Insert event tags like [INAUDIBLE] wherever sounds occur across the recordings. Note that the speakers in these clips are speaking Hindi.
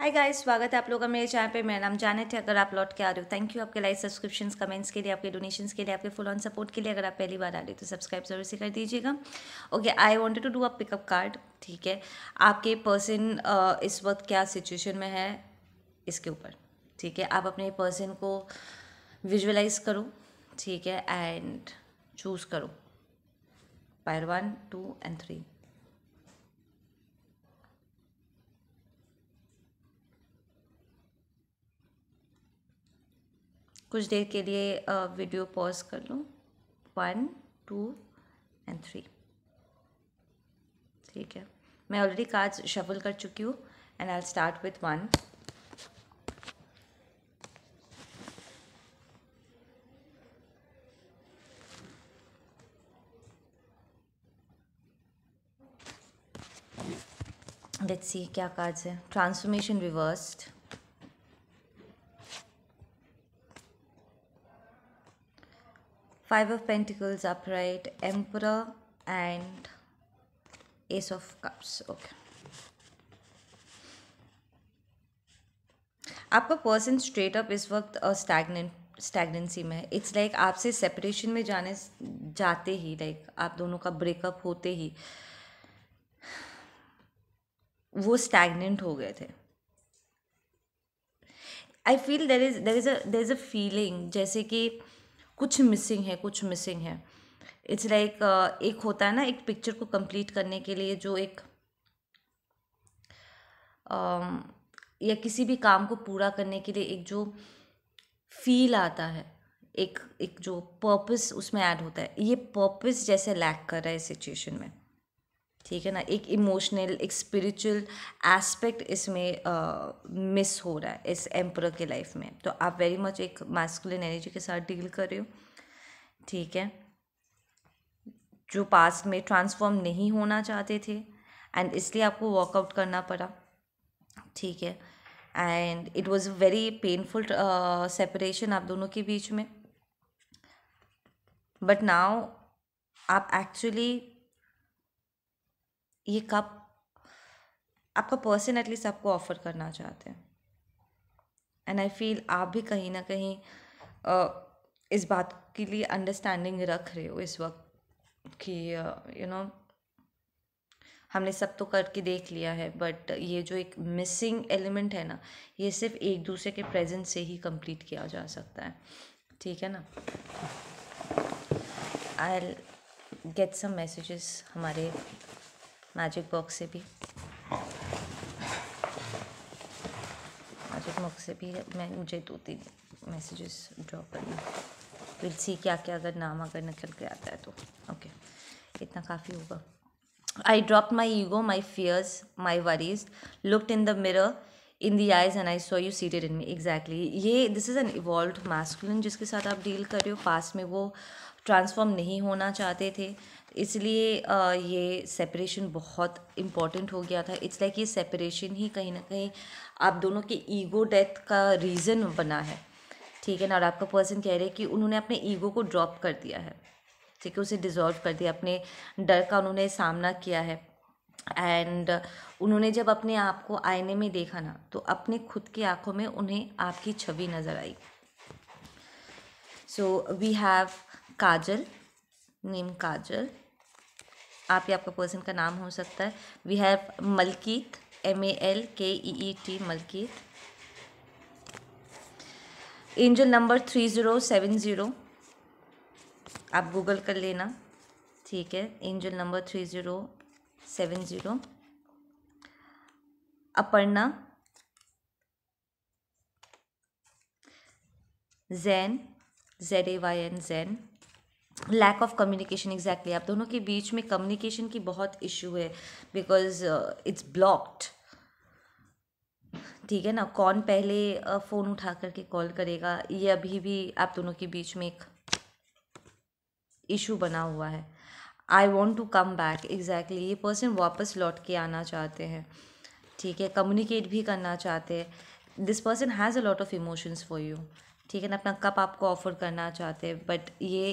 हाय गाइस स्वागत है आप लोग का मेरे चैनल पे मेरा नाम जानेट है अगर आप लौट के आ रहे हो थैंक यू आपके लाइक सब्सक्रिप्शन कमेंट्स के लिए आपके डोनेशंस के लिए आपके फुल ऑन सपोर्ट के लिए अगर आप पहली बार आ रहे हो तो सब्सक्राइब जरूर से कर दीजिएगा okay I wanted to do a pickup card ठीक है आपके पर्सन इस वक्त क्या सिचुएशन में है इसके ऊपर ठीक है आप अपने पर्सन को विजुअलाइज करो ठीक है एंड चूज़ करो pile one two and three कुछ देर के लिए वीडियो पॉज कर लूँ वन टू एंड थ्री ठीक है मैं ऑलरेडी कार्ड्स शफल कर चुकी हूँ and I start with one let's see क्या कार्ड्स है transformation reversed five of pentacles upright emperor and ace of cups okay आपका पर्सन स्ट्रेट अप इस वक्त स्टैगनेंट स्टैगनेंसी में है इट्स लाइक like आपसे सेपरेशन में जाने जाते ही लाइक like, आप दोनों का ब्रेकअप होते ही वो स्टैगनेंट हो गए थे I feel there is there is a there is a feeling जैसे कि कुछ मिसिंग है कुछ मिसिंग है इट्स लाइक like, uh, एक होता है ना एक पिक्चर को कंप्लीट करने के लिए जो एक um, या किसी भी काम को पूरा करने के लिए एक जो फील आता है एक एक जो पर्पस उसमें ऐड होता है ये पर्पस जैसे लैक कर रहा है इस सिचुएशन में ठीक है ना एक इमोशनल एक स्पिरिचुअल एस्पेक्ट इसमें मिस हो रहा है इस एम्पर के लाइफ में तो आप वेरी मच एक मैस्कुल एनर्जी के साथ डील कर रहे हो ठीक है जो पास में ट्रांसफॉर्म नहीं होना चाहते थे एंड इसलिए आपको वर्कआउट करना पड़ा ठीक है and it was very painful separation आप दोनों के बीच में बट नाउ आप एक्चुअली ये कप आपका पर्सन एटलीस्ट आपको ऑफ़र करना चाहते हैं एंड आई फील आप भी कहीं ना कहीं uh, इस बात के लिए अंडरस्टैंडिंग रख रहे हो इस वक्त कि यू नो हमने सब तो करके देख लिया है बट ये जो एक मिसिंग एलिमेंट है ना ये सिर्फ एक दूसरे के प्रेजेंस से ही कंप्लीट किया जा सकता है ठीक है ना आई गेट सम मैसेजेस हमारे मैजिक बॉक्स से भी मैजिक हाँ। बॉक्स से भी मैं मुझे दो तीन मैसेजेस ड्रॉ करना फिर सी क्या क्या अगर नाम अगर निकल के आता है तो ओके इतना काफ़ी होगा I drop my ego my fears my worries looked in the mirror in the eyes and I saw you seated in me exactly ये this is an evolve masculine जिसके साथ आप डील कर रहे हो पास में वो ट्रांसफॉर्म नहीं होना चाहते थे इसलिए ये सेपरेशन बहुत इम्पॉर्टेंट हो गया था इट्स लाइक ये सेपरेशन ही कहीं ना कहीं आप दोनों के ईगो डेथ का रीज़न बना है ठीक है ना और आपका पर्सन कह रहे हैं कि उन्होंने अपने ईगो को ड्रॉप कर दिया है ठीक है उसे डिजॉल्व कर दिया अपने डर का उन्होंने सामना किया है एंड उन्होंने जब अपने आप को आईने में देखा ना तो अपने खुद की आंखों में उन्हें आपकी छवि नज़र आई so we have Kajal name Kajal आप या आपका पर्सन का नाम हो सकता है we have Malkeet M A L K E E T Malkeet angel number three zero seven zero आप गूगल कर लेना ठीक है angel number three zero seven zero Aparna Zayn Z A Y N Zayn lack of communication exactly आप दोनों के बीच में कम्युनिकेशन की बहुत इश्यू है बिकॉज इट्स ब्लॉक्ड ठीक है ना कौन पहले फ़ोन uh, उठा करके कॉल करेगा ये अभी भी आप दोनों के बीच में एक इशू बना हुआ है I want to come back exactly ये पर्सन वापस लौट के आना चाहते हैं ठीक है कम्युनिकेट भी करना चाहते हैं this person has a lot of emotions for you ठीक है ना अपना कप आपको ऑफर करना चाहते हैं बट ये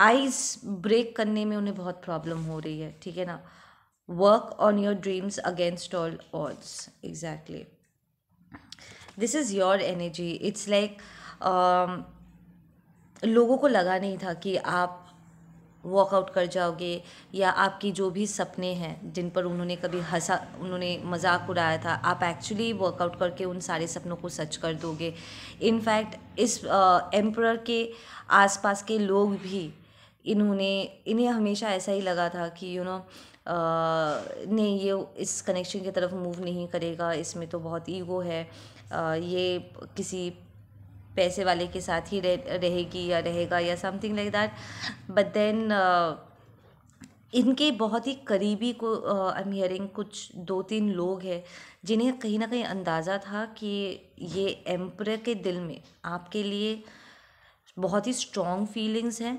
आइज ब्रेक करने में उन्हें बहुत प्रॉब्लम हो रही है ठीक है ना work on your dreams against all odds exactly this is your energy it's like लोगों को लगा नहीं था कि आप वॉकआउट कर जाओगे या आपकी जो भी सपने हैं जिन पर उन्होंने कभी हंसा उन्होंने मजाक उड़ाया था आप एक्चुअली वर्कआउट करके उन सारे सपनों को सच कर दोगे इनफैक्ट इस एम्प्रर uh, के आसपास के लोग भी इन्होंने इन्हें हमेशा ऐसा ही लगा था कि यू नो नहीं ये इस कनेक्शन की तरफ मूव नहीं करेगा इसमें तो बहुत ईगो है आ, ये किसी पैसे वाले के साथ ही रह रहेगी या रहेगा या something like that but then इनके बहुत ही करीबी को आई एम हियरिंग कुछ दो तीन लोग हैं जिन्हें कहीं ना कहीं अंदाज़ा था कि ये एम्पर के दिल में आपके लिए बहुत ही स्ट्रॉन्ग फीलिंग्स हैं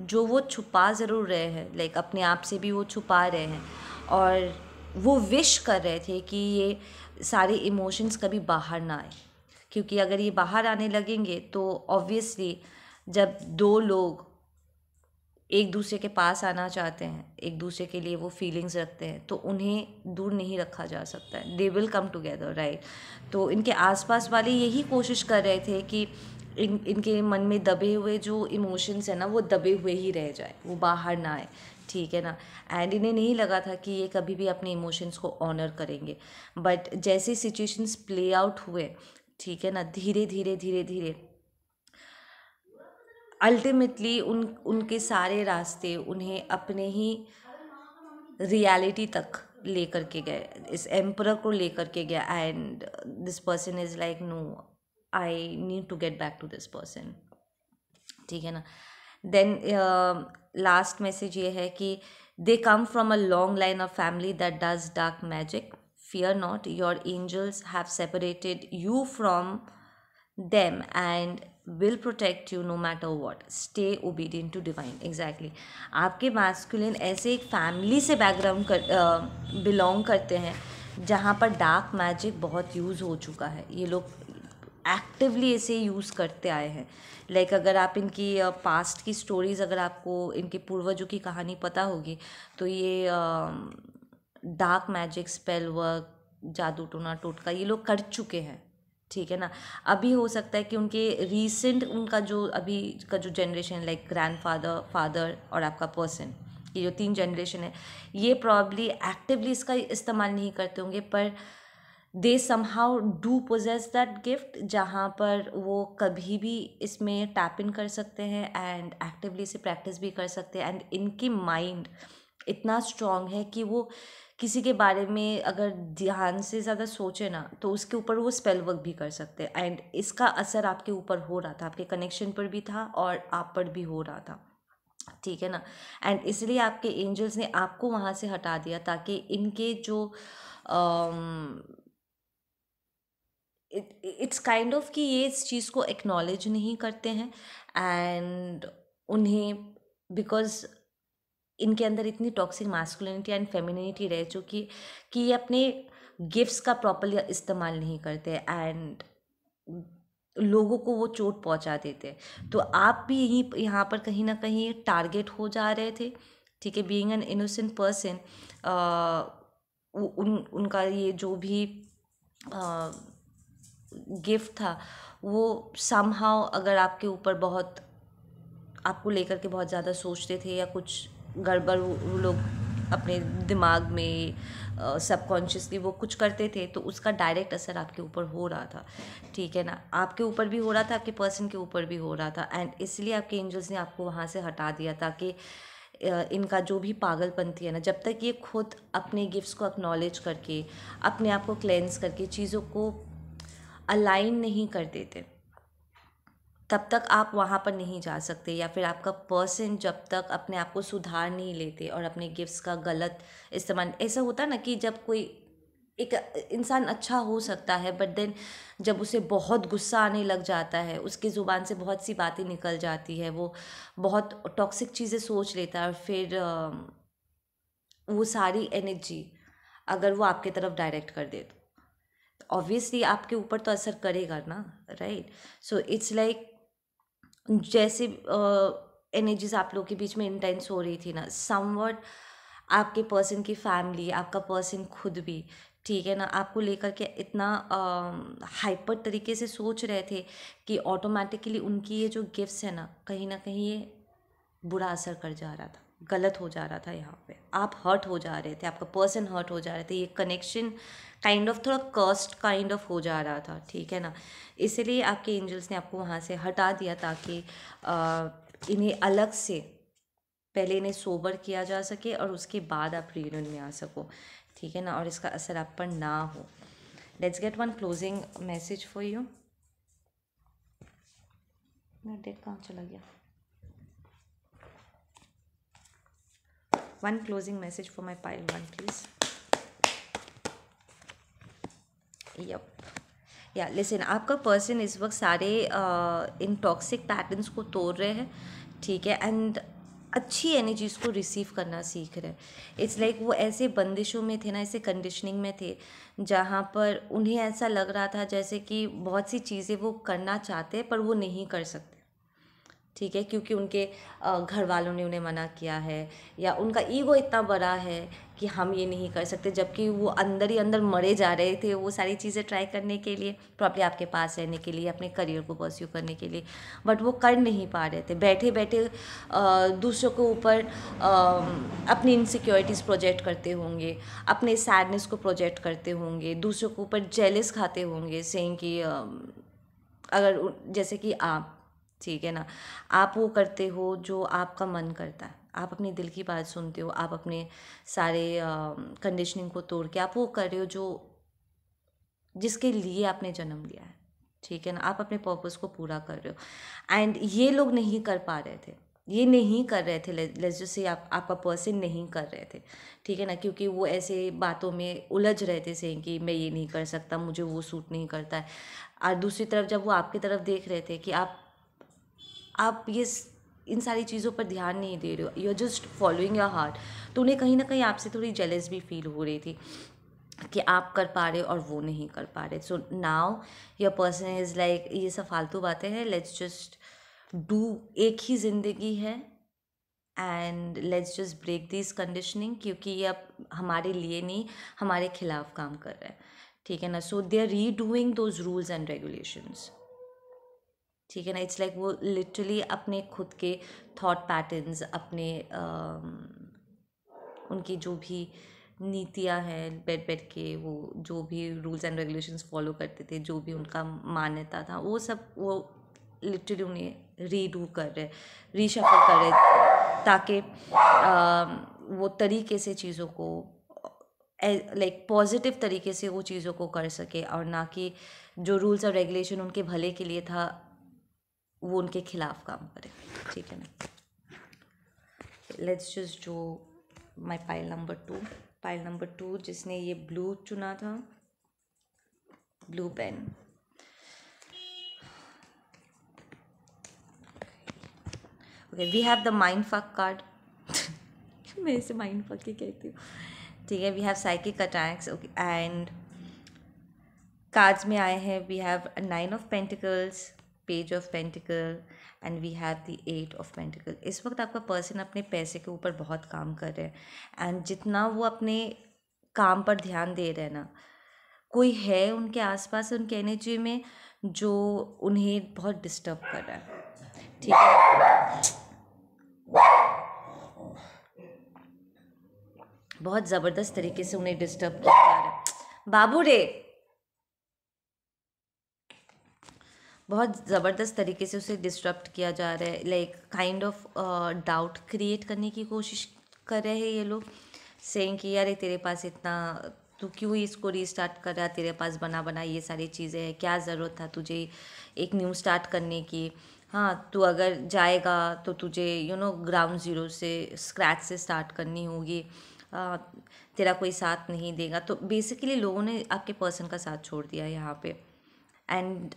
जो वो छुपा ज़रूर रहे हैं लाइक अपने आप से भी वो छुपा रहे हैं और वो विश कर रहे थे कि ये सारे इमोशंस कभी बाहर ना आए क्योंकि अगर ये बाहर आने लगेंगे तो ऑब्वियसली जब दो लोग एक दूसरे के पास आना चाहते हैं एक दूसरे के लिए वो फीलिंग्स रखते हैं तो उन्हें दूर नहीं रखा जा सकता है they will come together right तो इनके आसपास वाले यही कोशिश कर रहे थे कि इन इनके मन में दबे हुए जो इमोशंस हैं ना वो दबे हुए ही रह जाए वो बाहर ना आए ठीक है ना एंड इन्हें नहीं लगा था कि ये कभी भी अपने इमोशंस को ऑनर करेंगे बट जैसे सिचुएशंस प्ले आउट हुए ठीक है ना धीरे धीरे धीरे धीरे अल्टीमेटली उन उनके सारे रास्ते उन्हें अपने ही रियलिटी तक लेकर के गए इस एम्पर को लेकर के गया and this person is like no I need to get back to this person ठीक है ना देन लास्ट मैसेज ये है कि they come from a long line of family that does dark magic fear not your angels have separated you from them and will protect you no matter what stay obedient to divine exactly आपके मास्कुलिन ऐसे एक फैमिली से बैकग्राउंड कर बिलोंग uh, करते हैं जहाँ पर डार्क मैजिक बहुत यूज़ हो चुका है ये लोग एक्टिवली इसे यूज़ करते आए हैं लाइक like अगर आप इनकी पास्ट की स्टोरीज़ अगर आपको इनके पूर्वजों की कहानी पता होगी तो ये डार्क मैजिक स्पेल वर्क जादू टोना टोटका ये लोग कर चुके हैं ठीक है ना अभी हो सकता है कि उनके रीसेंट उनका जो अभी का जो generation like grandfather father और आपका पर्सन ये जो तीन जनरेशन है ये प्रॉब्ली एक्टिवली इसका इस्तेमाल नहीं करते होंगे पर they somehow do possess that gift जहाँ पर वो कभी भी इसमें टैप इन कर सकते हैं एंड एक्टिवली इसे प्रैक्टिस भी कर सकते हैं एंड इनकी माइंड इतना स्ट्रॉन्ग है कि वो किसी के बारे में अगर ध्यान से ज़्यादा सोचे ना तो उसके ऊपर वो स्पेल वर्क भी कर सकते हैं एंड इसका असर आपके ऊपर हो रहा था आपके कनेक्शन पर भी था और आप पर भी हो रहा था ठीक है ना एंड इसलिए आपके एंजल्स ने आपको वहाँ से हटा दिया ताकि इनके जो आ, इट्स काइंड ऑफ कि ये इस चीज़ को एक्नॉलेज नहीं करते हैं एंड उन्हें बिकॉज इनके अंदर इतनी टॉक्सिक मास्कुलिनिटी एंड फेमिनिटी रह चुकी कि ये अपने गिफ्ट्स का प्रॉपरली इस्तेमाल नहीं करते एंड लोगों को वो चोट पहुंचा देते तो आप भी यहीं यहाँ पर कहीं ना कहीं टारगेट हो जा रहे थे ठीक है बीइंग एन इनोसेंट पर्सन उन उनका ये जो भी गिफ्ट था वो समहाउ अगर आपके ऊपर बहुत आपको लेकर के बहुत ज़्यादा सोचते थे या कुछ गड़बड़ वो लोग अपने दिमाग में सबकॉन्शियसली वो कुछ करते थे तो उसका डायरेक्ट असर आपके ऊपर हो रहा था ठीक है ना आपके ऊपर भी हो रहा था आपके पर्सन के ऊपर भी हो रहा था एंड इसलिए आपके एंजल्स ने आपको वहाँ से हटा दिया ताकि इनका जो भी पागलपंथी है ना जब तक ये खुद अपने गिफ्ट्स को एक्नॉलेज करके अपने आप को क्लेंस करके चीज़ों को अलाइन नहीं कर देते तब तक आप वहाँ पर नहीं जा सकते या फिर आपका पर्सन जब तक अपने आप को सुधार नहीं लेते और अपने गिफ्ट्स का गलत इस्तेमाल ऐसा होता ना कि जब कोई एक इंसान अच्छा हो सकता है बट देन जब उसे बहुत गुस्सा आने लग जाता है उसकी ज़ुबान से बहुत सी बातें निकल जाती है वो बहुत टॉक्सिक चीज़ें सोच लेता है और फिर वो सारी एनर्जी अगर वो आपके तरफ डायरेक्ट कर दे तो ऑब्वियसली आपके ऊपर तो असर करेगा ना राइट सो इट्स लाइक जैसे एनर्जीज आप लोगों के बीच में इंटेंस हो रही थी ना समवट आपके पर्सन की फैमिली आपका पर्सन खुद भी ठीक है ना आपको लेकर के इतना हाइपर तरीके से सोच रहे थे कि ऑटोमेटिकली उनकी ये जो गिफ्ट्स है ना कहीं ना कहीं ये बुरा असर कर जा रहा था गलत हो जा रहा था यहाँ पे आप हर्ट हो जा रहे थे आपका पर्सन हर्ट हो जा रहे थे ये कनेक्शन काइंड ऑफ थोड़ा कॉस्ट काइंड ऑफ हो जा रहा था ठीक है ना इसलिए आपके एंजल्स ने आपको वहाँ से हटा दिया ताकि इन्हें अलग से पहले इन्हें सोबर किया जा सके और उसके बाद आप रीयूनियन में आ सको ठीक है ना और इसका असर आप पर ना हो let's get one closing message for you मेरा डेट कहाँ चला गया one closing message for my pile one please yup या लेसन आपका पर्सन इस वक्त सारे इन टॉक्सिक पैटर्न्स को तोड़ रहे हैं ठीक है एंड अच्छी एनर्जीज को रिसीव करना सीख रहे हैं इट्स लाइक वो ऐसे बंदिशों में थे ना ऐसे कंडीशनिंग में थे जहाँ पर उन्हें ऐसा लग रहा था जैसे कि बहुत सी चीज़ें वो करना चाहते हैं पर वो नहीं कर सकते ठीक है क्योंकि उनके घर वालों ने उन्हें मना किया है या उनका ईगो इतना बड़ा है कि हम ये नहीं कर सकते जबकि वो अंदर ही अंदर मरे जा रहे थे वो सारी चीज़ें ट्राई करने के लिए प्रॉपर्ली आपके पास रहने के लिए अपने करियर को परस्यू करने के लिए बट वो कर नहीं पा रहे थे बैठे बैठे दूसरों के ऊपर अपनी इनसिक्योरिटीज़ प्रोजेक्ट करते होंगे अपने सैडनेस को प्रोजेक्ट करते होंगे दूसरों के ऊपर जेलिस खाते होंगे सेंग कि अगर जैसे कि आप ठीक है ना आप वो करते हो जो आपका मन करता है आप अपने दिल की बात सुनते हो आप अपने सारे कंडीशनिंग को तोड़ के आप वो कर रहे हो जो जिसके लिए आपने जन्म लिया है ठीक है ना आप अपने पर्पस को पूरा कर रहे हो एंड ये लोग नहीं कर पा रहे थे ये नहीं कर रहे थे ले से आप आपका पर्सन नहीं कर रहे थे ठीक है ना क्योंकि वो ऐसे बातों में उलझ रहे थे सही कि मैं ये नहीं कर सकता मुझे वो सूट नहीं करता है और दूसरी तरफ जब वो आपकी तरफ देख रहे थे कि आप आप ये इन सारी चीज़ों पर ध्यान नहीं दे रहे हो you are just following your heart तो उन्हें कहीं ना कहीं आपसे थोड़ी जेलस भी फील हो रही थी कि आप कर पा रहे और वो नहीं कर पा रहे so now your person is like ये सब फालतू बातें हैं लेट्स जस्ट डू एक ही ज़िंदगी है and let's just break this conditioning क्योंकि ये अब हमारे लिए नहीं हमारे खिलाफ काम कर रहा है ठीक है ना so they are redoing those rules and regulations ठीक है ना इट्स लाइक वो लिटरली अपने खुद के थॉट पैटर्न्स अपने आ, उनकी जो भी नीतियाँ हैं बैठ बैठ के वो जो भी रूल्स एंड रेगुलेशंस फॉलो करते थे जो भी उनका मान्यता था वो सब वो लिटरली उन्हें रीडू कर रहे रीशफल कर रहे ताकि वो तरीके से चीज़ों को लाइक पॉजिटिव तरीके से वो चीज़ों को कर सके और ना कि जो रूल्स और रेगुलेशन उनके भले के लिए था वो उनके खिलाफ काम करे ठीक है ना लेट्स जस्ट जो my pile number two pile number two जिसने ये ब्लू चुना था blue pen okay we have the mind fuck card मैं इसे माइंड फक ही कहती हूँ ठीक है we have psychic attacks okay and cards में आए हैं we have nine of pentacles page of pentacle and we have the eight of pentacle इस वक्त आपका पर्सन अपने पैसे के ऊपर बहुत काम कर रहे हैं एंड जितना वो अपने काम पर ध्यान दे रहे हैं ना कोई है उनके आसपास उनके एनर्जी में जो उन्हें बहुत डिस्टर्ब कर रहा है ठीक है बहुत ज़बरदस्त तरीके से उन्हें डिस्टर्ब किया जा रहा है बाबू रे बहुत ज़बरदस्त तरीके से उसे डिस्टर्ब किया जा रहा है like kind of doubt create करने की कोशिश कर रहे हैं ये लोग सेम कि यार तेरे पास इतना तू क्यों इसको रीस्टार्ट कर रहा तेरे पास बना बना ये सारी चीज़ें हैं क्या ज़रूरत था तुझे एक न्यू स्टार्ट करने की हाँ तू अगर जाएगा तो तुझे यू नो ग्राउंड ज़ीरो से स्क्रैच से स्टार्ट करनी होगी तेरा कोई साथ नहीं देगा तो बेसिकली लोगों ने आपके पर्सन का साथ छोड़ दिया यहाँ पे एंड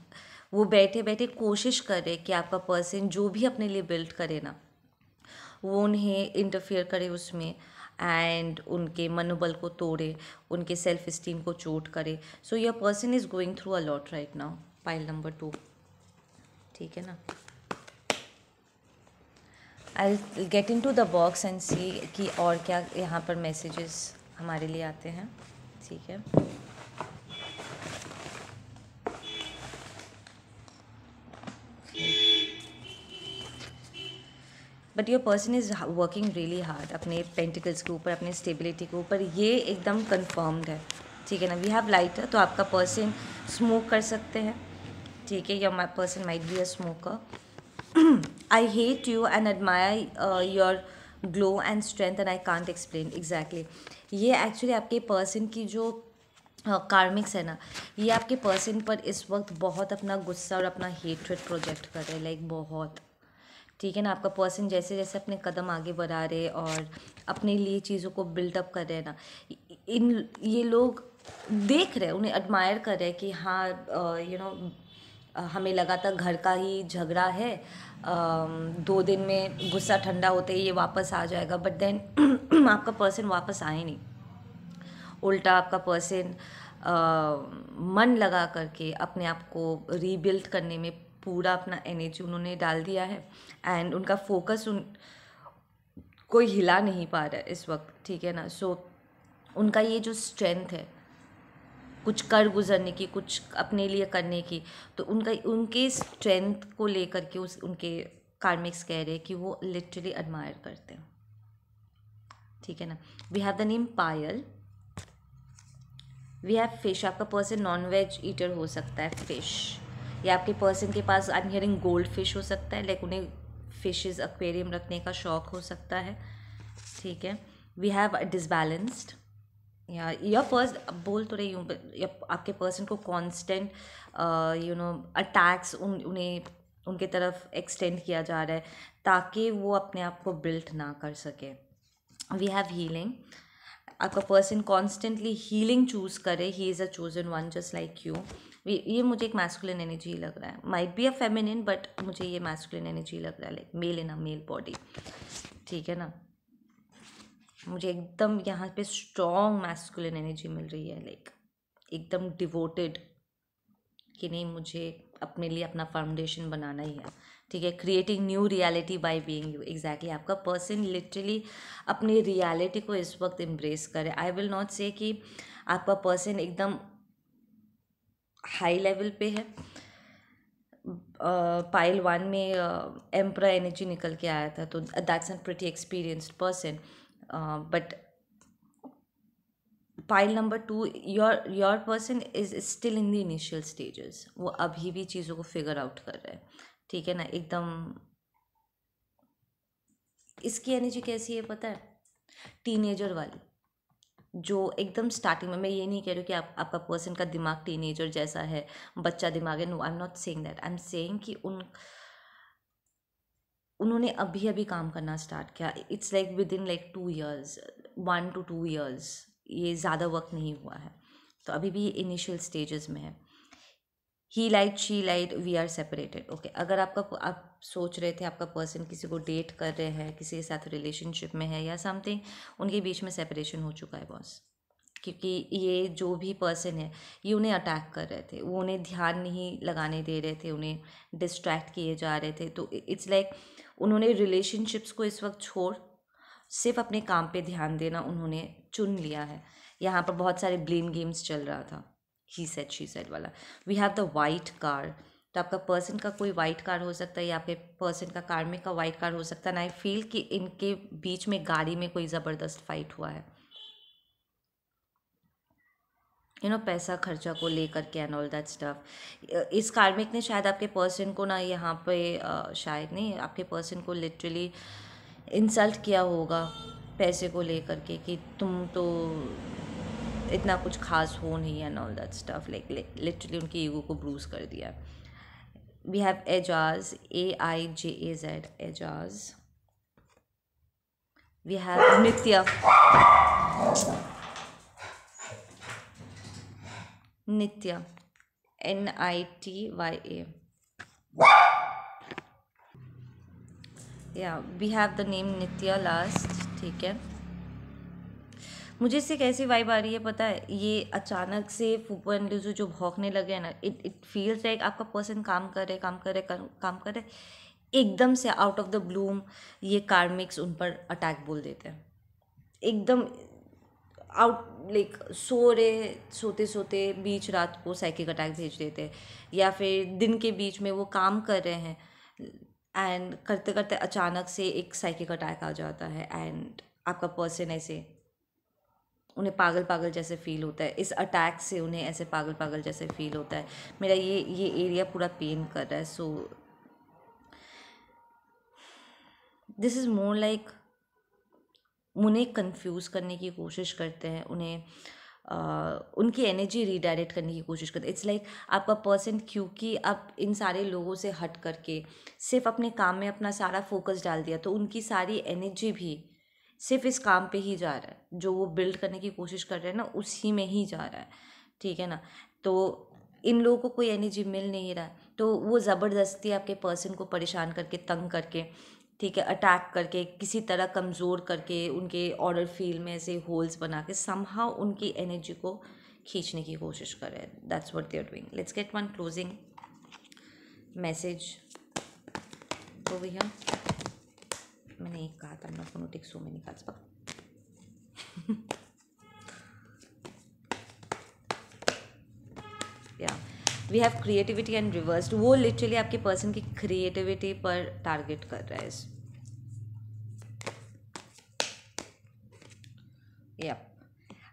वो बैठे बैठे कोशिश करे कि आपका पर्सन जो भी अपने लिए बिल्ड करे ना वो उन्हें इंटरफेयर करे उसमें एंड उनके मनोबल को तोड़े उनके सेल्फ इस्टीम को चोट करे so your person is going through a lot right now pile number two ठीक है ना I get into the box and see कि और क्या यहाँ पर मैसेजेस हमारे लिए आते हैं ठीक है but your person is working really hard अपने पेंटिकल्स के ऊपर अपने स्टेबिलिटी के ऊपर ये एकदम कन्फर्म्ड है ठीक है ना वी हैव लाइटर तो आपका पर्सन स्मोक कर सकते हैं ठीक है your my person might be a smoker I hate you and admire your glow and strength and I can't explain exactly ये एक्चुअली आपके पर्सन की जो कार्मिक्स uh, है ना ये आपके पर्सन पर इस वक्त बहुत अपना गुस्सा और अपना हेट्रेड प्रोजेक्ट कर रहे हैं लाइक बहुत ठीक है ना आपका पर्सन जैसे जैसे अपने कदम आगे बढ़ा रहे और अपने लिए चीज़ों को बिल्डअप कर रहे हैं ना इन ये लोग देख रहे हैं उन्हें एडमायर कर रहे हैं कि हाँ यू नो हमें लगा था घर का ही झगड़ा है आ, दो दिन में गुस्सा ठंडा होते ही ये वापस आ जाएगा बट देन [CLEARS THROAT] आपका पर्सन वापस आए नहीं उल्टा आपका पर्सन मन लगा करके अपने आप को रीबिल्ड करने में पूरा अपना एनर्जी उन्होंने डाल दिया है एंड उनका फोकस उन कोई हिला नहीं पा रहा है इस वक्त ठीक है ना सो so, उनका ये जो स्ट्रेंथ है कुछ कर गुजरने की कुछ अपने लिए करने की तो उनका उनके स्ट्रेंथ को लेकर के उस उनके कार्मिक्स कह रहे हैं कि वो लिटरली एडमायर करते हैं ठीक है ना we have the name Payal we have fish आपका पर्सन नॉन वेज ईटर हो सकता है फिश या आपके पर्सन के पास I am hearing gold fish हो सकता है लाइक उन्हें फिशेज एक्वेरियम रखने का शौक हो सकता है ठीक है वी हैव डिसबैलेंस्ड या यह फर्स्ट बोल तो रही हूँ आपके पर्सन को कांस्टेंट यू नो अटैक्स उन उन्हें उनके तरफ एक्सटेंड किया जा रहा है ताकि वो अपने आप को बिल्ट ना कर सके वी हैव हीलिंग आपका पर्सन कॉन्स्टेंटली हीलिंग चूज़ करे he is a chosen one just like you ये मुझे एक मैस्कुलिन एनर्जी लग रहा है might be a feminine but मुझे ये मैस्कुलिन एनर्जी लग रहा है like male in a male body ठीक है ना मुझे एकदम यहाँ पे स्ट्रॉन्ग मैस्कुलिन एनर्जी मिल रही है लाइक एकदम डिवोटेड कि नहीं मुझे अपने लिए अपना फाउंडेशन बनाना ही है ठीक है creating new reality by being you exactly आपका पर्सन लिटरली अपनी रियलिटी को इस वक्त एम्ब्रेस करे आई विल नॉट से कि आपका पर्सन एकदम हाई लेवल पे है पाइल वन में एम्प्रा एनर्जी निकल के आया था तो that's an pretty experienced person but pile number two your your person is still in the initial stages वो अभी भी चीज़ों को फिगर आउट कर रहे हैं ठीक है ना एकदम इसकी एनर्जी कैसी है पता है टीनेजर वाली जो एकदम स्टार्टिंग में मैं ये नहीं कह रही हूँ कि आप आपका पर्सन का दिमाग टीनेजर जैसा है बच्चा दिमाग है no I am not saying that I am saying कि उन उन्होंने अभी अभी काम करना स्टार्ट किया it's like within like two years one two two years ये ज़्यादा वक्त नहीं हुआ है तो अभी भी ये इनिशियल स्टेजेस में है he lied she lied we are separated okay अगर आपका आप सोच रहे थे आपका पर्सन किसी को डेट कर रहे हैं किसी के साथ रिलेशनशिप में है या समथिंग उनके बीच में सेपरेशन हो चुका है बॉस क्योंकि ये जो भी पर्सन है ये उन्हें अटैक कर रहे थे वो उन्हें ध्यान नहीं लगाने दे रहे थे उन्हें डिस्ट्रैक्ट किए जा रहे थे तो इट्स लाइक like, उन्होंने रिलेशनशिप्स को इस वक्त छोड़ सिर्फ अपने काम पे ध्यान देना उन्होंने चुन लिया है यहाँ पर बहुत सारे ब्लेम गेम्स चल रहा था ही सेट शी सेट वाला we have the white car तो आपका पर्सन का कोई वाइट कार हो सकता है या आपके पर्सन का कार्मिक का वाइट कार हो सकता है आई फील कि इनके बीच में गाड़ी में कोई ज़बरदस्त फाइट हुआ है यू you नो know, पैसा खर्चा को लेकर के एंड ऑल दैट स्टफ इस कार्मिक ने शायद आपके पर्सन को ना यहाँ पे आ, शायद नहीं आपके पर्सन को लिटरली इंसल्ट किया होगा पैसे को लेकर के कि तुम तो इतना कुछ खास हो नहीं and all that stuff like literally उनके ईगो को ब्रूज कर दिया we have Ejaz A I J A Z Ejaz we have Nitya Nitya N I T Y A या we have the name Nitya last ठीक है मुझे इससे कैसी वाइब आ रही है पता है ये अचानक से फूपन लूजू जो भौंकने लगे हैं ना इट इट फील्स लाइक आपका पर्सन काम करे काम करे काम करे एकदम से आउट ऑफ द ब्लूम ये कार्मिक्स उन पर अटैक बोल देते हैं एकदम आउट लाइक सो रहे सोते सोते बीच रात को साइकिक अटैक भेज देते हैं या फिर दिन के बीच में वो काम कर रहे हैं एंड करते करते अचानक से एक साइकिक अटैक आ जाता है एंड आपका पर्सन ऐसे उन्हें पागल पागल जैसे फील होता है इस अटैक से उन्हें ऐसे पागल पागल जैसे फील होता है मेरा ये ये एरिया पूरा पेन कर रहा है so this is more like उन्हें कंफ्यूज करने की कोशिश करते हैं उन्हें uh, उनकी एनर्जी रिडायरेक्ट करने की कोशिश करते हैं इट्स लाइक आपका पर्सन क्योंकि आप इन सारे लोगों से हट करके सिर्फ अपने काम में अपना सारा फोकस डाल दिया तो उनकी सारी एनर्जी भी सिर्फ इस काम पे ही जा रहा है जो वो बिल्ड करने की कोशिश कर रहे हैं ना उसी में ही जा रहा है ठीक है ना तो इन लोगों को कोई एनर्जी मिल नहीं रहा है तो वो ज़बरदस्ती आपके पर्सन को परेशान करके तंग करके ठीक है अटैक करके किसी तरह कमज़ोर करके उनके ऑर्डर फील में ऐसे होल्स बना के समहा उनकी एनर्जी को खींचने की कोशिश कर रहे हैं that's what they're doing let's get one closing message तो भैया मैंने एक कहा था मैं not [LAUGHS] going to take so many cards we have creativity and reversed वो लिटरली आपके पर्सन की क्रिएटिविटी पर टारगेट कर रहा है यप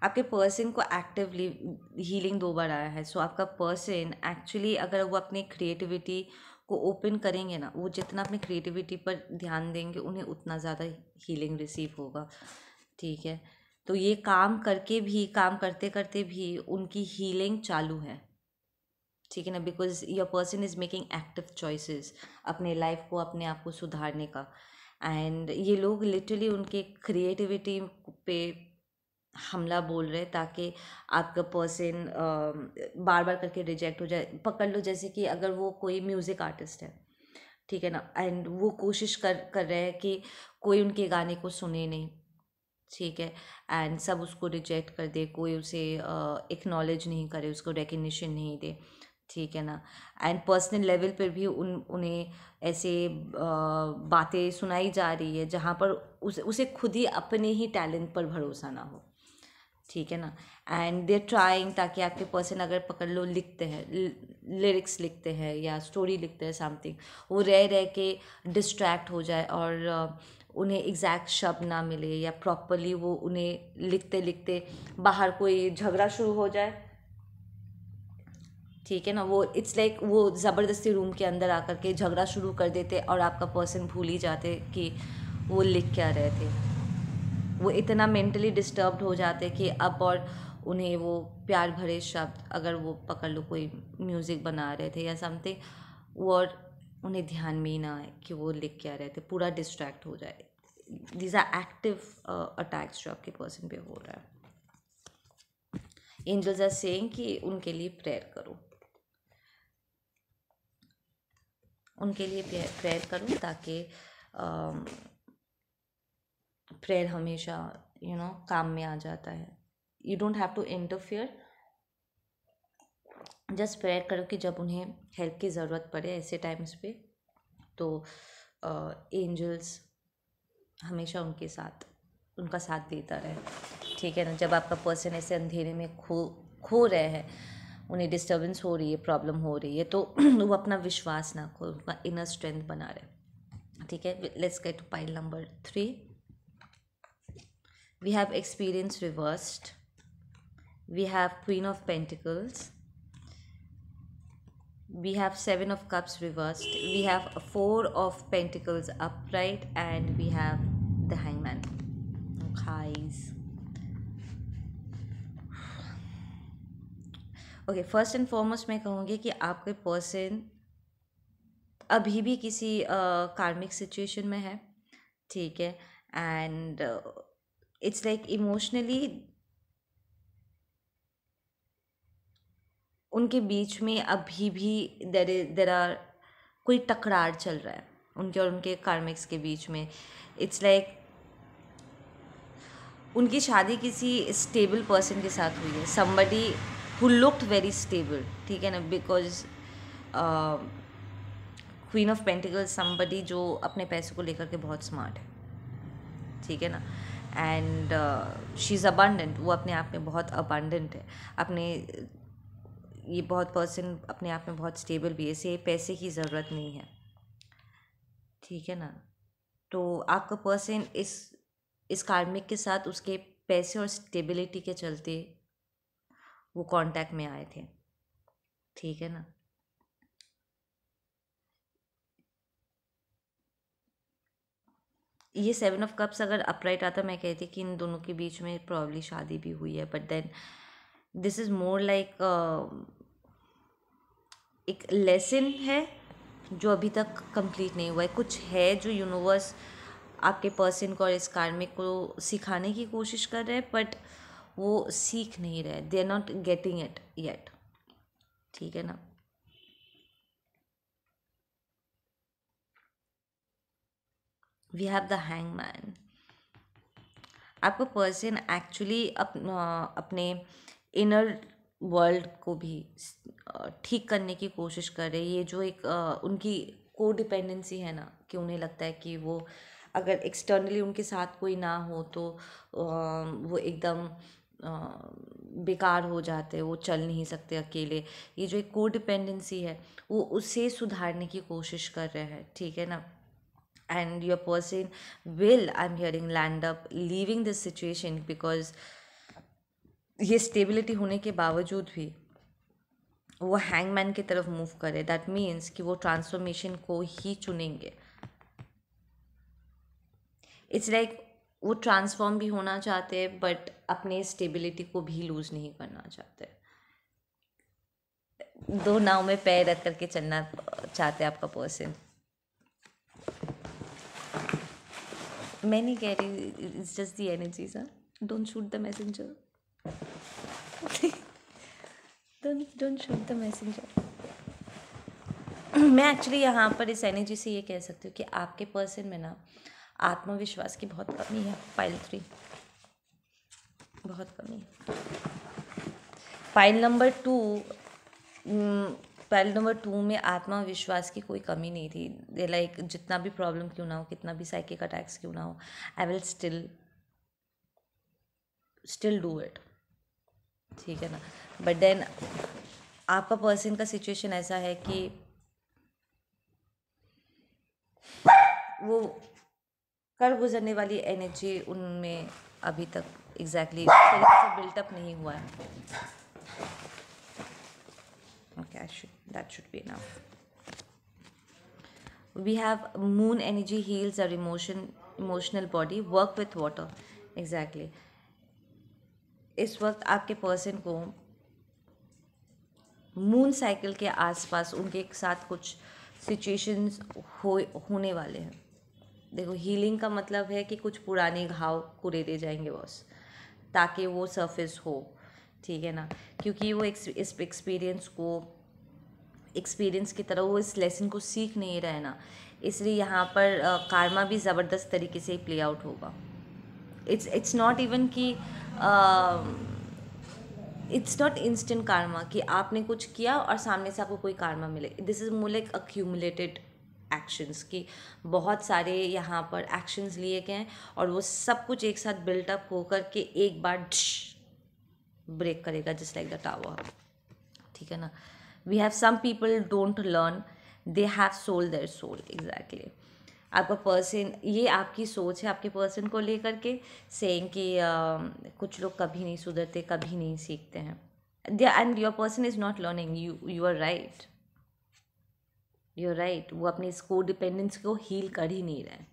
आपके पर्सन को एक्टिवली हीलिंग दो बार आया है सो so, आपका पर्सन एक्चुअली अगर वो अपनी क्रिएटिविटी को ओपन करेंगे ना वो जितना अपनी क्रिएटिविटी पर ध्यान देंगे उन्हें उतना ज़्यादा हीलिंग रिसीव होगा ठीक है तो ये काम करके भी काम करते करते भी उनकी हीलिंग चालू है ठीक है ना because your person is making active choices अपने लाइफ को अपने आप को सुधारने का एंड ये लोग लिटरली उनके क्रिएटिविटी पे हमला बोल रहे ताकि आपका पर्सन बार बार करके रिजेक्ट हो जाए पकड़ लो जैसे कि अगर वो कोई म्यूज़िक आर्टिस्ट है ठीक है ना एंड वो कोशिश कर कर रहे हैं कि कोई उनके गाने को सुने नहीं ठीक है एंड सब उसको रिजेक्ट कर दे कोई उसे एक्नॉलेज uh, नहीं करे उसको रिकग्निशन नहीं दे ठीक है ना एंड पर्सनल लेवल पर भी उन उन्हें ऐसे बातें सुनाई जा रही है जहाँ पर उस उसे खुद ही अपने ही टैलेंट पर भरोसा ना हो ठीक है ना एंड देर ट्राइंग ताकि आपके पर्सन अगर पकड़ लो लिखते हैं लिरिक्स लिखते हैं या स्टोरी लिखते हैं समथिंग वो रह रह के डिस्ट्रैक्ट हो जाए और उन्हें एग्जैक्ट शब्द ना मिले या प्रॉपरली वो उन्हें लिखते लिखते बाहर कोई झगड़ा शुरू हो जाए ठीक है ना वो इट्स लाइक like वो ज़बरदस्ती रूम के अंदर आकर के झगड़ा शुरू कर देते और आपका पर्सन भूल ही जाते कि वो लिख क्या रहे थे वो इतना मेंटली डिस्टर्ब हो जाते कि अब और उन्हें वो प्यार भरे शब्द अगर वो पकड़ लो कोई म्यूज़िक बना रहे थे या समथिंग वो और उन्हें ध्यान में ही ना आए कि वो लिख क्या रहे थे पूरा डिस्ट्रैक्ट हो जाए दीज आर एक्टिव अटैक्स जो आपके पर्सन पे हो रहा है एंजल्स आर सेइंग कि उनके लिए प्रेयर करो उनके लिए प्रेयर करूँ ताकि uh, प्रेयर हमेशा यू you नो know, काम में आ जाता है you don't have to interfere just prayer करो कि जब उन्हें हेल्प की ज़रूरत पड़े ऐसे टाइम्स पे तो एंजल्स हमेशा उनके साथ उनका साथ देता रहे ठीक है ना जब आपका पर्सन ऐसे अंधेरे में खो खो रहे हैं उन्हें डिस्टर्बेंस हो रही है प्रॉब्लम हो रही है तो [CLEARS THROAT] वो अपना विश्वास ना खो उनका इनर स्ट्रेंथ बना रहे ठीक है let's get to pile number three we have experience reversed we have queen of pentacles we have seven of cups reversed we have four of pentacles upright and we have the hangman guys okay first and foremost मैं कहूँगी कि आपके पर्सन अभी भी किसी कार्मिक uh, सिचुएशन में है ठीक है एंड it's like इमोशनली उनके बीच में अभी भी देर देर आर कोई टकरार चल रहा है उनके और उनके कार्मिक्स के बीच में इट्स लाइक like, उनकी शादी किसी स्टेबल पर्सन के साथ हुई है somebody who looked very stable ठीक है ना because queen of pentacle somebody जो अपने पैसों को लेकर के बहुत स्मार्ट है ठीक है ना एंड शी इज़ अबांडेंट वो अपने आप में बहुत अबांडेंट है अपने ये बहुत पर्सन अपने आप में बहुत स्टेबल भी है इसे पैसे की ज़रूरत नहीं है ठीक है ना तो आपका पर्सन इस इस कार्मिक के साथ उसके पैसे और स्टेबिलिटी के चलते वो कांटेक्ट में आए थे ठीक है ना ये सेवन ऑफ कप्स अगर अपराइट आता मैं कहती कि इन दोनों के बीच में प्रॉब्ली शादी भी हुई है but then this is more like एक लेसन है जो अभी तक कंप्लीट नहीं हुआ है कुछ है जो यूनिवर्स आपके पर्सन को और इस कार्मिक को सिखाने की कोशिश कर रहे हैं बट वो सीख नहीं रहे they are not getting it yet ठीक है ना we have the hangman आपको पर्सन एक्चुअली अप, अपने इनर वर्ल्ड को भी ठीक करने की कोशिश कर रहे ये जो एक उनकी को डिपेंडेंसी है ना कि उन्हें लगता है कि वो अगर एक्सटर्नली उनके साथ कोई ना हो तो वो एकदम बेकार हो जाते वो चल नहीं सकते अकेले ये जो एक को डिपेंडेंसी है वो उसे सुधारने की कोशिश कर रहे हैं ठीक है ना and your person will i'm hearing land up leaving this situation because ये स्टेबिलिटी होने के बावजूद भी वो हैंगमैन की तरफ मूव करे दैट मीन्स कि वो ट्रांसफॉर्मेशन को ही चुनेंगे इट्स लाइक like, वो ट्रांसफॉर्म भी होना चाहते हैं बट अपने स्टेबिलिटी को भी लूज़ नहीं करना चाहते दो नाव में पैर रख करके चलना चाहते आपका person many carry it's just the energies huh? don't shoot the messenger don't don't shoot the messenger मैं एक्चुअली यहाँ पर इस एनर्जी से ये कह सकती हूँ कि आपके पर्सन में ना आत्मविश्वास की बहुत कमी है फाइल थ्री बहुत कमी है फाइल नंबर टू पहले नंबर टू में आत्मविश्वास की कोई कमी नहीं थी लाइक like, जितना भी प्रॉब्लम क्यों ना हो कितना भी साइकिक अटैक्स क्यों ना हो I will still still do it ठीक है ना बट देन आपका पर्सन का सिचुएशन ऐसा है कि वो कर गुजरने वाली एनर्जी उनमें अभी तक एग्जैक्टली exactly बिल्टअप नहीं हुआ है okay I should that should be enough we have moon energy heals our emotion emotional body work with water exactly इस वक्त आपके पर्सन को मून साइकिल के आसपास उनके साथ कुछ सिचुएशंस हो होने वाले हैं देखो हीलिंग का मतलब है कि कुछ पुराने घाव कुरेदे जाएंगे बॉस ताकि वो सरफेस हो ठीक है ना क्योंकि वो इस एक्सपीरियंस को एक्सपीरियंस की तरह वो इस लेसन को सीख नहीं रहे ना इसलिए यहाँ पर कारमा भी ज़बरदस्त तरीके से प्ले आउट होगा इट्स इट्स नॉट इवन कि इट्स नॉट इंस्टेंट कारमा कि आपने कुछ किया और सामने से आपको कोई कारमा मिले this is more like accumulated actions की बहुत सारे यहाँ पर एक्शंस लिए गए हैं और वो सब कुछ एक साथ बिल्टअप होकर के एक बार ब्रेक करेगा जस्ट लाइक द टावर ठीक है ना we have some people don't learn they have soul their soul exactly आपका पर्सन ये आपकी सोच है आपके पर्सन को लेकर के सेइंग कि uh, कुछ लोग कभी नहीं सुधरते कभी नहीं सीखते हैं and your person is not learning you you are right you are right वो अपनी इसको डिपेंडेंस को हील कर ही नहीं रहे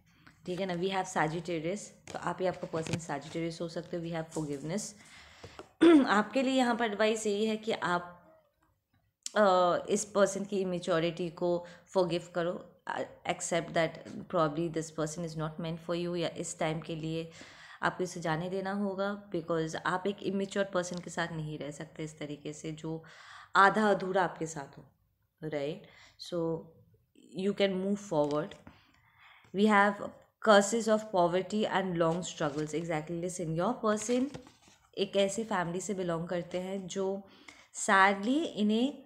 ठीक है ना वी हैव सैजिटेरियस तो आप ही आपका पर्सन सैजिटेरियस हो सकते हो वी हैव फोगिवनेस [CLEARS THROAT] आपके लिए यहाँ पर एडवाइस यही है कि आप इस पर्सन की इमेचोरिटी को फॉरगिव करो accept that probably this person is not meant for you या इस टाइम के लिए आपको इसे जाने देना होगा बिकॉज आप एक इमेच्योर पर्सन के साथ नहीं रह सकते इस तरीके से जो आधा अधूरा आपके साथ हो right so you can move forward we have of poverty and long struggles exactly lies in your person एक ऐसे फैमिली से बिलोंग करते हैं जो सैडली इन्हें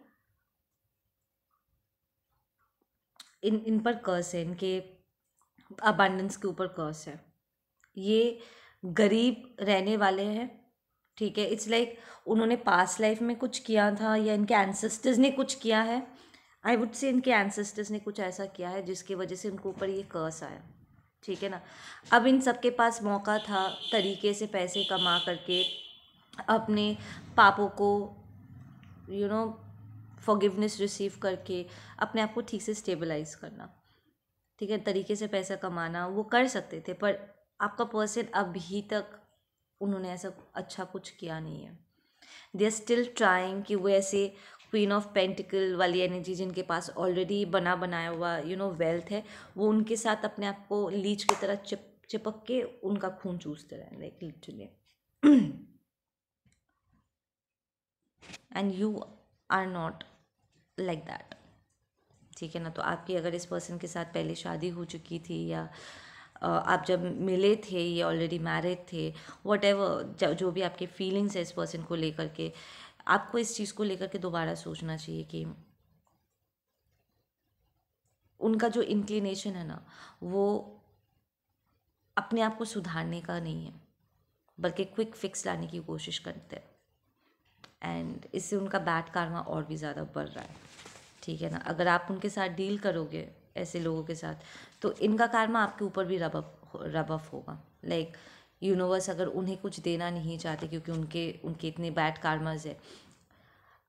इन इन पर कर्स है इनके अबांडेंस के ऊपर कर्स है ये गरीब रहने वाले हैं ठीक है इट्स लाइक like, उन्होंने पास्ट लाइफ में कुछ किया था या इनके एनसेस्टर्स ने कुछ किया है आई वुड से इनके एनसेस्टर्स ने कुछ ऐसा किया है जिसकी वजह से उनके ऊपर ये कर्स आया ठीक है ना अब इन सब के पास मौका था तरीके से पैसे कमा करके अपने पापों को यू नो फॉरगिवनेस रिसीव करके अपने आप को ठीक से स्टेबलाइज करना ठीक है तरीके से पैसा कमाना वो कर सकते थे पर आपका पर्सन अभी तक उन्होंने ऐसा अच्छा कुछ किया नहीं है दे आर स्टिल ट्राइंग कि वो ऐसे क्वीन ऑफ पेंटिकल वाली एनर्जी जिनके पास ऑलरेडी बना बनाया हुआ यू नो वेल्थ है वो उनके साथ अपने आप को लीच की तरह चिप चिपक के उनका खून चूसते रहे like literally and you are not like that ठीक है ना तो आपकी अगर इस पर्सन के साथ पहले शादी हो चुकी थी या आप जब मिले थे या ऑलरेडी मैरिड थे वट एवर जो भी आपके फीलिंग्स है इस पर्सन को लेकर के आपको इस चीज़ को लेकर के दोबारा सोचना चाहिए कि उनका जो इंक्लिनेशन है ना वो अपने आप को सुधारने का नहीं है बल्कि क्विक फिक्स लाने की कोशिश करते हैं एंड इससे उनका बैड कारमा और भी ज़्यादा बढ़ रहा है ठीक है ना अगर आप उनके साथ डील करोगे ऐसे लोगों के साथ तो इनका कारमा आपके ऊपर भी रब रब होगा लाइक like, यूनिवर्स अगर उन्हें कुछ देना नहीं चाहते क्योंकि उनके उनके इतने बैड कार्मज है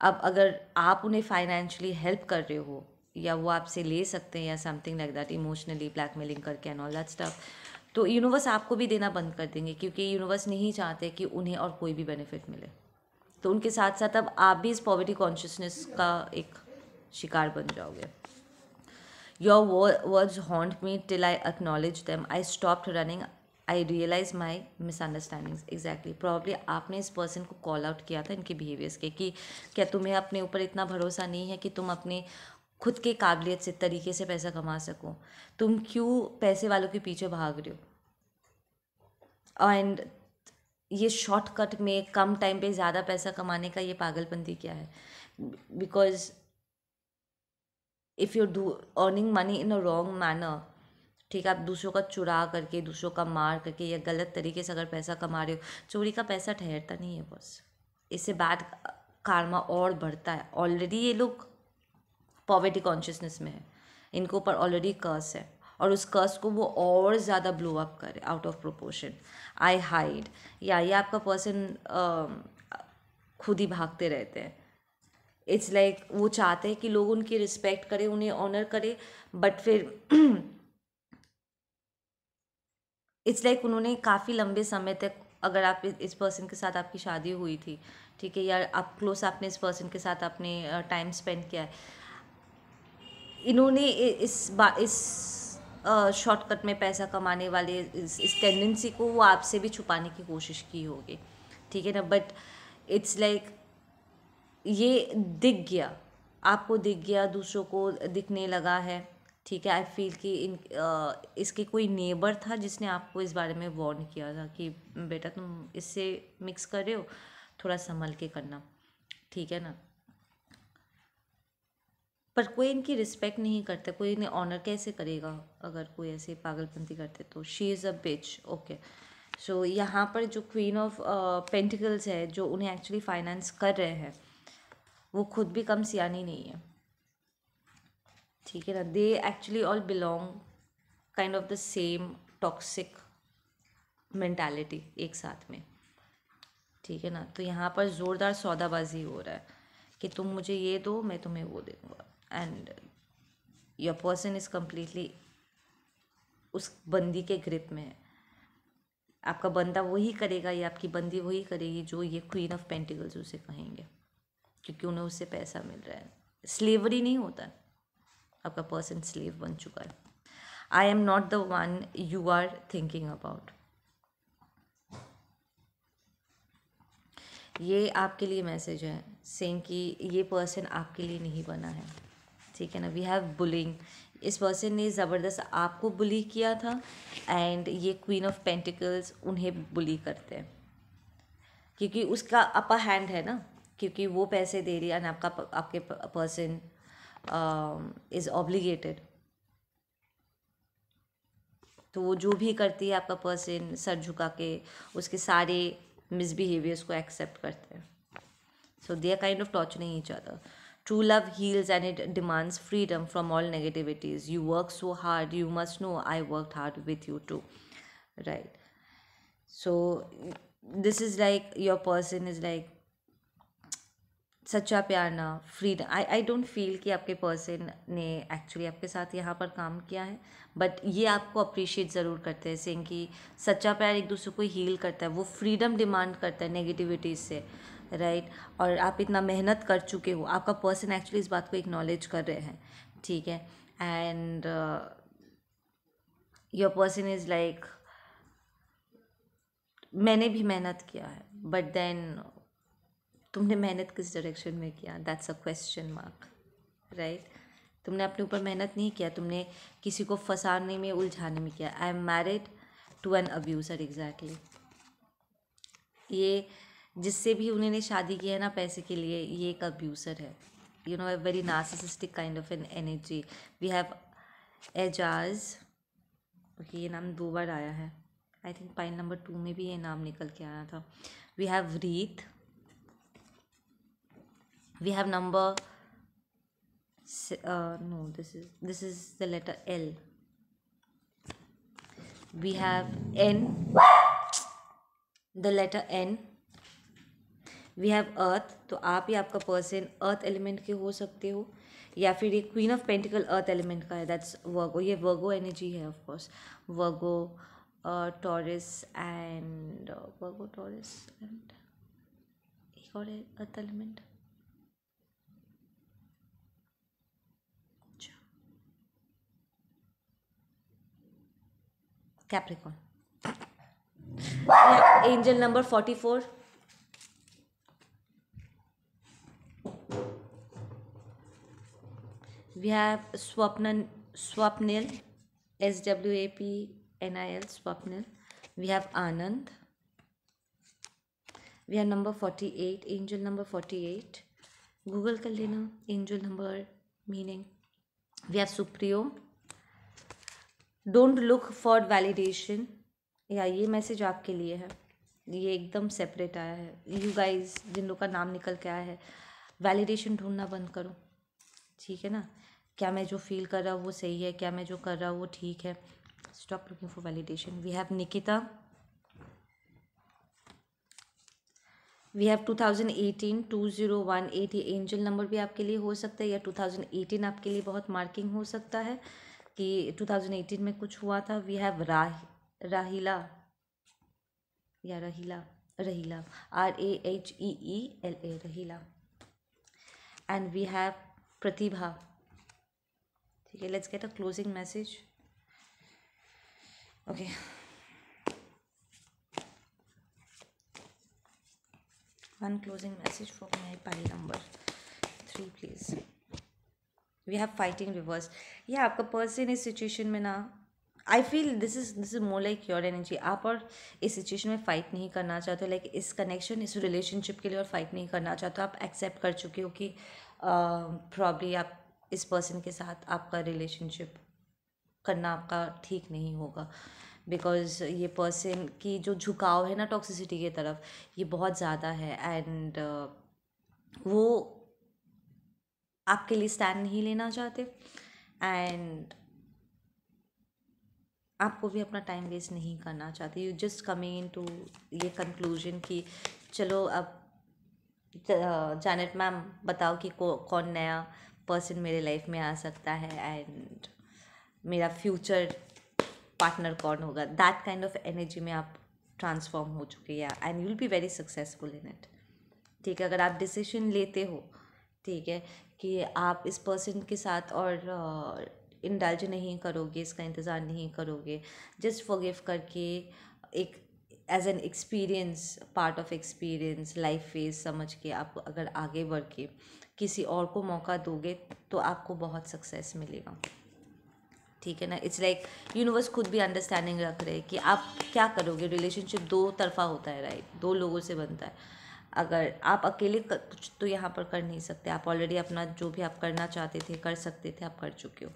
अब अगर आप उन्हें फाइनेंशियली हेल्प कर रहे हो या वो आपसे ले सकते हैं या something like that emotionally blackmailing करके एंड ऑल दैट स्टफ तो यूनिवर्स आपको भी देना बंद कर देंगे क्योंकि यूनिवर्स नहीं चाहते कि उन्हें और कोई भी बेनिफिट मिले तो उनके साथ साथ अब आप भी इस पॉवर्टी कॉन्शियसनेस का एक शिकार बन जाओगे your words haunt me till I acknowledge them I stop running I realise my misunderstandings exactly probably आपने इस पर्सन को कॉल आउट किया था इनके बिहेवियर्स के कि क्या तुम्हें अपने ऊपर इतना भरोसा नहीं है कि तुम अपने खुद के काबिलियत से तरीके से पैसा कमा सको तुम क्यों पैसे वालों के पीछे भाग रहे हो एंड ये शॉर्टकट में कम टाइम पे ज़्यादा पैसा कमाने का ये पागलपंती क्या है because if you do earning money in a wrong manner ठीक है आप दूसरों का चुरा करके दूसरों का मार करके या गलत तरीके से अगर पैसा कमा रहे हो चोरी का पैसा ठहरता नहीं है बस इससे बैड कारमा और बढ़ता है ऑलरेडी ये लोग पॉवर्टी कॉन्शियसनेस में है इनके ऊपर ऑलरेडी कर्स है और उस कर्स को वो और ज़्यादा ब्लो अप करे out of proportion I hide या ये आपका पर्सन खुद ही भागते रहते हैं इट्स लाइक like, वो चाहते हैं कि लोग उनकी रिस्पेक्ट करें उन्हें ऑनर करें बट फिर [CLEARS THROAT] इट्स लाइक उन्होंने काफ़ी लंबे समय तक अगर आप इस पर्सन के साथ आपकी शादी हुई थी ठीक है या आप क्लोज आपने इस पर्सन के साथ आपने टाइम स्पेंड किया है इन्होंने इस बा इस शॉर्टकट में पैसा कमाने वाले इस, इस टेंडेंसी को वो आपसे भी छुपाने की कोशिश की होगी ठीक है ना बट इट्स लाइक ये दिख गया आपको दिख गया दूसरों को दिखने लगा है ठीक है आई फील कि इन इसके कोई नेबर था जिसने आपको इस बारे में वार्न किया था कि बेटा तुम इससे मिक्स कर रहे हो थोड़ा संभल के करना ठीक है ना पर कोई इनकी रिस्पेक्ट नहीं करता कोई इन्हें ऑनर कैसे करेगा अगर कोई ऐसे पागलपंती करते तो she is a bitch okay so यहाँ पर जो क्वीन ऑफ पेंटिकल्स है जो उन्हें एक्चुअली फाइनेंस कर रहे हैं वो खुद भी कम सियानी नहीं है ठीक है ना they actually all belong kind of the same toxic mentality एक साथ में ठीक है ना तो यहाँ पर ज़ोरदार सौदाबाजी हो रहा है कि तुम मुझे ये दो मैं तुम्हें वो दे दूँगा and your person is completely उस बंदी के ग्रिप में है आपका बंदा वही करेगा या आपकी बंदी वही करेगी जो ये क्वीन ऑफ पेंटिकल्स उसे कहेंगे क्योंकि उन्हें उससे पैसा मिल रहा है स्लेवरी नहीं होता आपका पर्सन स्लेव बन चुका है I am not the one you are thinking about ये आपके लिए मैसेज है सेम कि ये पर्सन आपके लिए नहीं बना है ठीक है ना वी हैव बुलिंग इस पर्सन ने ज़बरदस्त आपको बुली किया था एंड ये क्वीन ऑफ पेंटिकल्स उन्हें बुली करते हैं क्योंकि उसका अपर हैंड है ना क्योंकि वो पैसे दे रही है एंड आपका आपके पर्सन इज um, ऑब्लिगेटेड तो वो जो भी करती है आपका पर्सन सर झुका के उसके सारे मिसबिहेवियर्स को एक्सेप्ट करते हैं so they are kind of touch नहीं चाहता true love heals and it demands freedom from all negativities you work so hard you must know I work hard with you too right so this is like your person is like सच्चा प्यार ना freedom I I don't feel कि आपके पर्सन ने एक्चुअली आपके साथ यहाँ पर काम किया है बट ये आपको अप्रिशिएट ज़रूर करते हैं सेंग कि सच्चा प्यार एक दूसरे को हील करता है वो फ्रीडम डिमांड करता है नेगेटिविटी से राइट right? और आप इतना मेहनत कर चुके हो आपका पर्सन एक्चुअली इस बात को इग्नोलेज कर रहे हैं ठीक है and your person is like मैंने भी मेहनत किया है बट देन तुमने मेहनत किस डायरेक्शन में किया that's a question mark right तुमने अपने ऊपर मेहनत नहीं किया तुमने किसी को फंसाने में उलझाने में किया I am married to an abuser exactly ये जिससे भी उन्होंने शादी की है ना पैसे के लिए ये एक अब्यूज़र है you know a very narcissistic kind of an energy we have Ejaz okay ये नाम दो बार आया है I think pile number two में भी ये नाम निकल के आया था we have Reet we have number uh, no this is this is the letter L we have N the letter N we have earth तो आप ही आपका पर्सन अर्थ एलिमेंट के हो सकते हो या फिर ये queen of pentacle earth element का है दैट्स वर्गो ये वर्गो एनर्जी है of course course Virgo Taurus and Virgo Taurus and एक और earth element Capricorn angel number forty four we have Swapna Swapnil S W A P N I L Swapnil we have Anand we have number forty eight angel number forty eight Google कर लेना angel number meaning we have Supriyo don't look for validation या ये मैसेज आपके लिए है ये एकदम सेपरेट आया है यू गाइस जिन लोग का नाम निकल के आया है वैलिडेशन ढूंढना बंद करो ठीक है ना क्या मैं जो फील कर रहा हूँ वो सही है क्या मैं जो कर रहा हूँ वो ठीक है stop looking for validation we have Nikita we have two two thousand eighteen one eight ये एंजल नंबर भी आपके लिए हो सकता है या टू थाउजेंड एटीन आपके लिए बहुत मार्किंग हो सकता है कि 2018 में कुछ हुआ था वी हैव राह राहिला या Raheela Raheela R A H E E L A Raheela and we have Pratibha ठीक है let's get a closing message okay one closing message for my pile number three please we have fighting reverse ये आपका पर्सन इस सिचुएशन में ना I feel this is this is more like your energy आप और इस सिचुएशन में फ़ाइट नहीं करना चाहते हो लाइक इस कनेक्शन इस रिलेशनशिप के लिए और फाइट नहीं करना चाहते हो आप एक्सेप्ट कर चुके हो कि प्रॉब्ली आप इस पर्सन के साथ आपका रिलेशनशिप करना आपका ठीक नहीं होगा बिकॉज ये पर्सन की जो झुकाव है ना टॉक्सिसिटी की तरफ ये बहुत ज़्यादा है एंड uh, वो आपके लिए स्टैंड नहीं लेना चाहते एंड आपको भी अपना टाइम वेस्ट नहीं करना चाहते यू जस्ट कमिंग टू ये कंक्लूजन कि चलो अब जानेट मैम बताओ कि कौन नया पर्सन मेरे लाइफ में आ सकता है एंड मेरा फ्यूचर पार्टनर कौन होगा दैट काइंड ऑफ एनर्जी में आप ट्रांसफॉर्म हो चुके हैं and you will be very successful in it ठीक है अगर आप डिसीजन लेते हो ठीक है कि आप इस पर्सन के साथ और इंडल्ज नहीं करोगे इसका इंतज़ार नहीं करोगे जस्ट फॉरगिव करके एक as an experience part of experience life phase समझ के आप अगर आगे बढ़ के किसी और को मौका दोगे तो आपको बहुत सक्सेस मिलेगा ठीक है ना इट्स लाइक यूनिवर्स खुद भी अंडरस्टैंडिंग रख रहे हैं कि आप क्या करोगे रिलेशनशिप दो तरफा होता है राइट दो लोगों से बनता है अगर आप अकेले कुछ तो यहाँ पर कर नहीं सकते आप ऑलरेडी अपना जो भी आप करना चाहते थे कर सकते थे आप कर चुके हो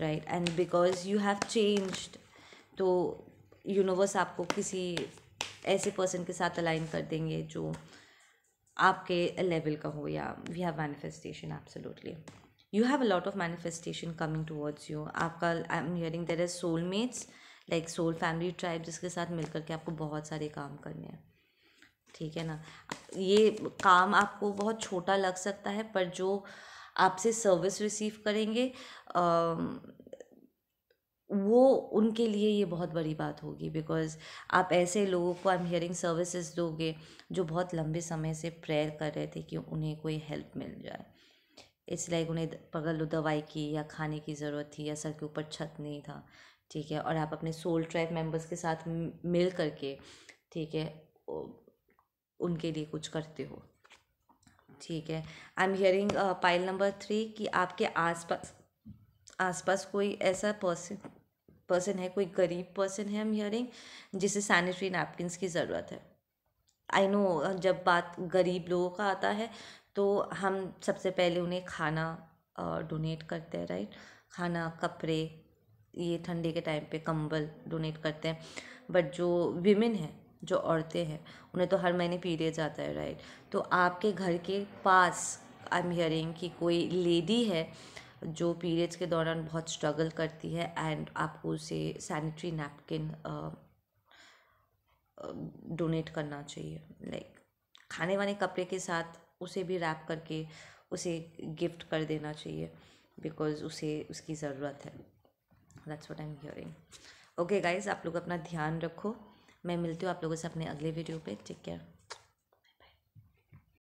right and because you have changed तो यूनिवर्स आपको किसी ऐसे पर्सन के साथ अलाइन कर देंगे जो आपके लेवल का हो या we have manifestation absolutely you have a lot of manifestation coming towards you आपका I am hearing there as soulmates like soul family tribe जिसके साथ मिलकर के आपको बहुत सारे काम करने हैं ठीक है ना ये काम आपको बहुत छोटा लग सकता है पर जो आपसे सर्विस रिसीव करेंगे आ, वो उनके लिए ये बहुत बड़ी बात होगी बिकॉज आप ऐसे लोगों को आई एम हियरिंग सर्विसेज दोगे जो बहुत लंबे समय से प्रेयर कर रहे थे कि उन्हें कोई हेल्प मिल जाए इट्स लाइक उन्हें पगल दवाई की या खाने की ज़रूरत थी या सर के ऊपर छत नहीं था ठीक है और आप अपने सोल ट्राइब मेंबर्स के साथ मिल करके ठीक है उनके लिए कुछ करते हो ठीक है I am hearing pile number three कि आपके आसपास आसपास कोई ऐसा पर्सन पर्सन है कोई गरीब पर्सन है एम हियरिंग जिसे सैनिटरी नैपकिन की ज़रूरत है आई नो uh, जब बात गरीब लोगों का आता है तो हम सबसे पहले उन्हें खाना डोनेट uh, करते हैं राइट खाना कपड़े ये ठंडे के टाइम पे कंबल डोनेट करते हैं बट जो विमेन है जो औरतें हैं उन्हें तो हर महीने पीरियड्स आता है राइट तो आपके घर के पास आई एम हियरिंग कि कोई लेडी है जो पीरियड्स के दौरान बहुत स्ट्रगल करती है एंड आपको उसे सैनिटरी नैपकिन डोनेट करना चाहिए लाइक खाने वाने कपड़े के साथ उसे भी रैप करके उसे गिफ्ट कर देना चाहिए बिकॉज उसे उसकी ज़रूरत है that's what I am hearing okay guys आप लोग अपना ध्यान रखो मैं मिलती हूँ आप लोगों से अपने अगले वीडियो पे टेक केयर